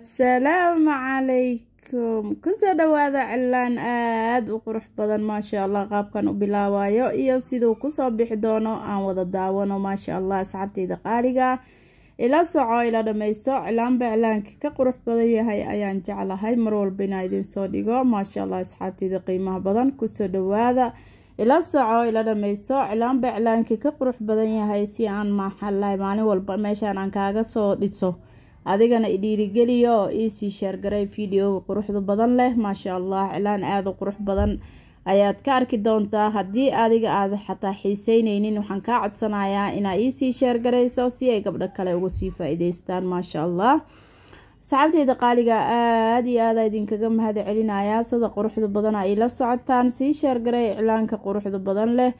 asalaamu calaykum kusoo dhawaada cilaan aad u qurux badan maasha allah qaabkan u bilaabayo iyo siduu kusoo bixi doono aan wada daawano maasha allah asxaabteyda qaaliga ila soco ila dhamayso cilaanba cilaanka ka qurux badan yahay ayaan jeclahay mar walba inaa idiin soo dhigo maasha allah asxaabteyda qiimaha badan kusoo dhawaada ila soco ila dhamayso cilaanba cilaanka ka qurux badan yahay si aan maxalahay maalin walba meeshaan aan kaaga soo dhiso adigana idhiirigeliya oo iisii sheergaray videoga quruxda badan leh maasha allah cilaan aada u qurux badan ayaad ka arki doontaa haddii adiga aad xataa xiiseyneynin waxaan kaa codsanayaa inaa iisii sheergarayso si ay gabdho kale uga sii faa maasha allah saxaabteyda qaaliga aada iyo aada idinkaga mahad celinayaa sida quruxda badan ay la socotaan sii sheergaray iclaanka quruxda badan leh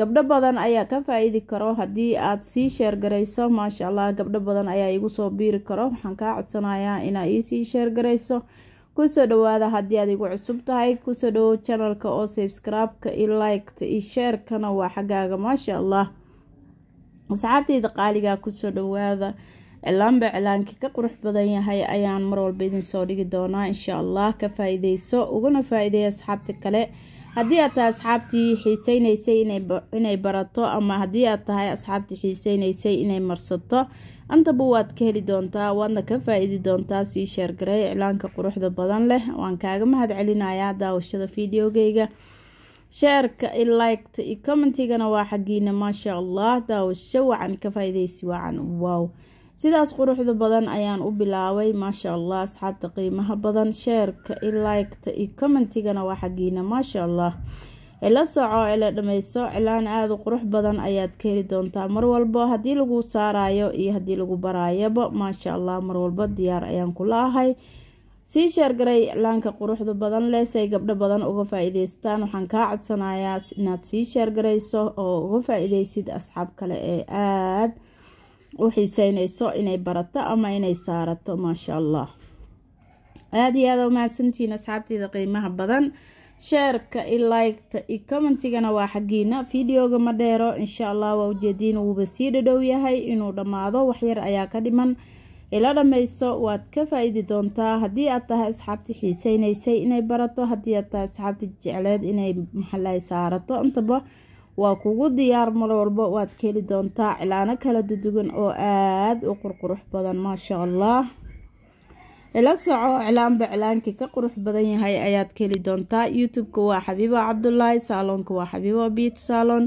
gabdho badan ayaa ka faa-iidi karo haddii aad sii sheergarayso maasha allah gabdho badan ayaa iigu soo biiri karo waxaan kaa codsanayaa inaa iisii sheergarayso kusoo dhawaada haddii aad igu cusub tahay kusoo dhawow janalka oo sabscribe-ka i liketa i sheerkana waa xaggaaga maasha allah asxaabteyda qaaligaa kusoo dhawaada cilaanba cilaankii ka qurux badan yahay ayaan marwalba soo dhigi doonaa insha allah ka faa uguna ugana faa-iideeya asxaabta kale haddii aad tahay asxaabtii xiiseynaysay inay barato ama haddii aad tahay asxaabtii xiiseynaysay inay marsato antaba waad ka heli doontaa waadna ka faa-iidi doontaa sii sheergaray iclaanka quruxda badan leh waan kaaga mahad celinayaa daawashada fideogeyga sheerka i liketa i commentigana waa xagiina maashaa allah daawasho wacan ka faa wacan wow sidaas quruxda badan ayaan u bilaabay maasha allah asxaabta qiimaha badan sheerka i laygta iyo commentigana waa xagiina maasha allah ila soco ila dhamayso cilaan aada u qurux badan ayaad ka heli doontaa mar walbo haddii lagu saaraayo iyo haddii lagu baraayaba maasha allah mar walbo diyaar ayaan kula ahay sii sheergaray iclaanka quruxda badan leh say gabdho badan uga faa waxaan kaa codsanayaa inaad sii sheergarayso oo uga faa asxaab kale ee aada u xiiseynayso inay barato ama inay saarato maasha allah aada iyo aada u mahadsantihiin qiimaha badan sheerka i liketa i commentigana waa xaggiina videoga ma dheero insha allah waa ujeediin wuuba sii dhadhow yahay inuu dhammaado waxyar ayaa ka dhiman ila dhammayso waad ka faa-idi doontaa haddii aad tahay asxaabti xiiseyneysay inay barato haddii aad tahay asxaabti jecleed inay maxalay saarato intaba waa kugu diyaar mar walba waad kaheli doontaa cilaano kala dudugan oo aada u qurqurux badan maashaa allah ila soco cilaanba cilaankii ka qurux badan yahay ayaad kaheli doontaa youtube-ka waa xabiibo cabdulaahi saaloonka waa xabiibo biit saaloon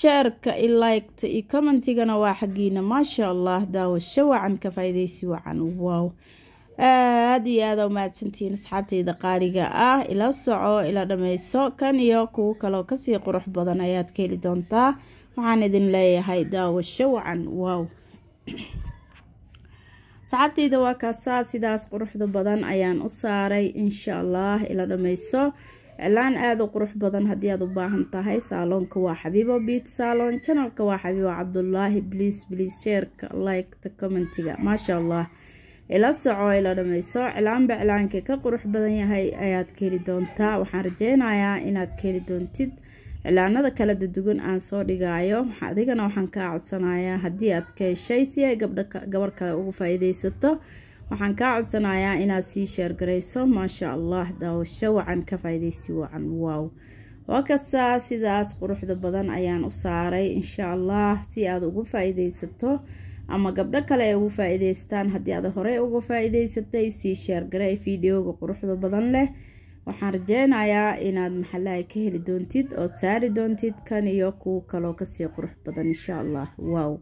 sheerka i liketa iyo commentigana waa xaggiina maashaa allah daawasho wacan ka faa-iideysi wacan wow aada iyo aada umahadsantihiin asxaabtayda qaaliga ah ila soco ila dhammayso kan iyo kuwo kaloo kasii qurux badan ayaad ka heli doontaa waxaan idin leeyahay daawasho wacan wow asxaabtayda waa kaasaa sidaas quruxda badan ayaan u saaray insha allah ila dhamayso cilaan aada u qurux badan haddii aad u baahan tahay saaloonka waa xabiibo biit saalon janalka waa xabiibo cabdulaahi bliis bliis sheerka like-ta commentiga maasha allah ila soco ila dhamayso cilaanba cilaanka ka qurux badan yahay ayaad keli doontaa waxaan rajeynayaa inaad keli doontid cilaanada kala dadugan aan soo dhigaayo adigana waxaan kaa codsanayaa haddii aad ka heshay si ay gabar kale ugu faa waxaan kaa codsanayaa inaad sii sheergarayso maasha allah daawasho wacan ka faaidaysi ideysi wacan waaw wakasaa sidaas quruxda badan ayaan u saaray insha allah si aad ugu faa-iideysato ama gabdho kale ay ugu faa-iideystaan haddii aad horey uga faa-iideysatay sii sheergaray videoga quruxda badan leh waxaan rajeynayaa inaad maxalaha ka heli doontid ood saari doontid kan iyo kuwo kaloo kasii qurux badan insha allah waw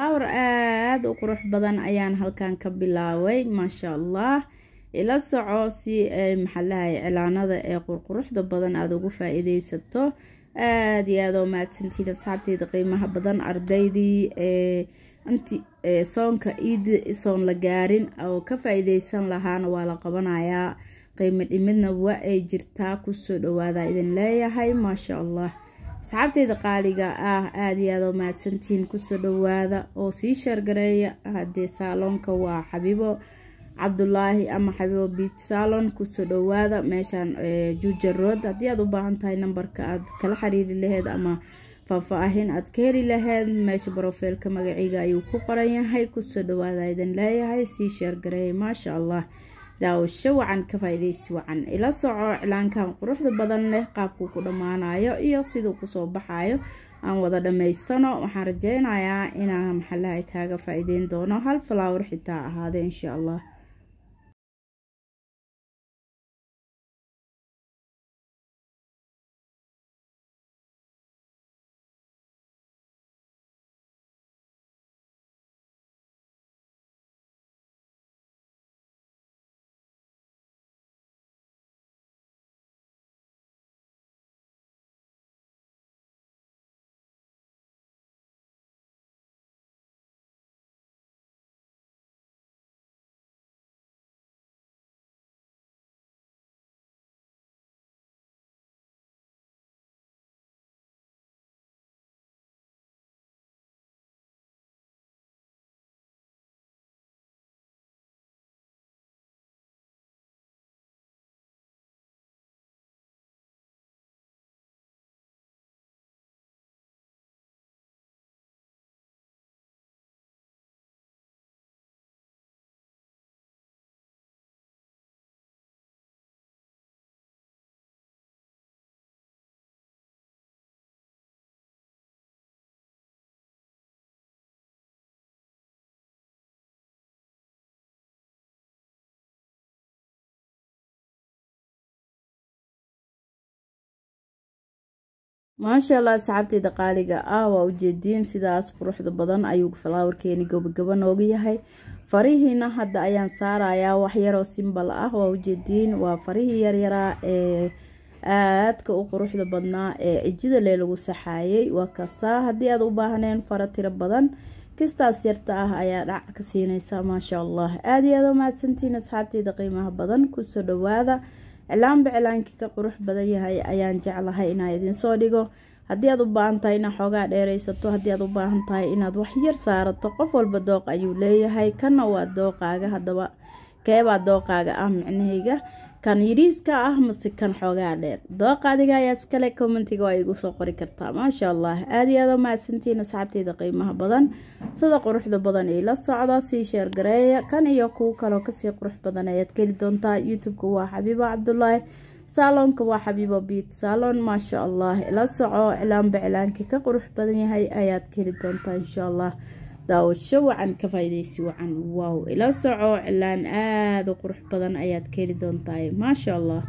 awr aad u qurux badan ayaan halkan ka bilaabay maasha allah ila soco si eh, ay maxalahay cilaanada ee qurquruxda badan aada ugu faa aad aada iyo aada oo asxaabteyda qiimaha badan ardaydii ee eh, inti eh, soonka iida soon la gaarin oo ka faaiidaysan lahaana waa la qabanayaa qiimo dhimidna wa ay jirtaa kusoo dhawaada idin leeyahay maasha allah asxaabteyda qaaliga ah aada iyo aada oo mahadsantihiin kusoo dhawaada oo sii sheergareeya haddee saaloonka waa xabiibo cabdulaahi ama xabiibo beach salon kusoo dhawaada meeshaan eh, juja road haddii aad u baahan tahay nambarka aada kala xiriiri laheed ama faahfaahin aada ka heli laheed meesha barofeelka magaciiga ayuu ku qoran yahay kusoo dhawaada idin leeyahay sii sheergareeya maasha allah daawasho wacan ka faa wacan ila soco cilaankan quruxda badan leh qaabkuu ku dhammaanayo iyo siduu kusoo baxayo aan wada dhammaysano waxaan rajeynayaa inaa maxalaha kaaga faaiideyn doono hal falaawar xitaa ahaada inshaa allah maasha allah asxaabteyda qaaliga ah waa ujeediin sidaas quruxda badan ayuu falaawarkeeni gabagaba nooga yahay farihiina hadda ayaan saarayaa waxyaroo simbal ah waa ujeediin waa farihii yaryaraa ee aadka u quruxda badnaa ee cijida lee lagu saxaayay waa kasaa haddii aad u baahneen fara tiro badan kistaas yarta ah ayaa dhac ka siinaysa maasha allah aad iyo aada umahadsantiin asxaabtiida qiimaha badan kusoo dhawaada cilaanba cilaankii ka qurux badan yahay ayaan jeclahay inaa soo dhigo haddii aad u baahan tahay inaad xoogaa dheeraysato haddii aad u baahan tahay inaad wax yar saarato qof walba dooq ayuu leeyahay kana waa dooqaaga haddaba keebaa dooqaaga ah micnahayga kan yiriiska ah mase kan xoogaa dheer dooqa adiga ayaa iskale commentiga ay igu soo qori kartaa maasha allah aad iyo aada u mahadsantiin asxaabteyda qiimaha badan sida quruxda badan iila socdo sii sheer gareeya kan iyo kuwo kaloo kasii qurux badan ayaad keli doontaa youtube-ka waa xabiibo cabdulaahi saaloonka waa xabiibo biit saaloon maasha allah ila soco cilaanba cilaankii ka qurux badan yahay ayaad keli doontaa insha allah daawasho wacan ka faa'iidaysi wacan waw ila soco cilaan aada u qurux badan ayaad ka heli doontahay maasha allah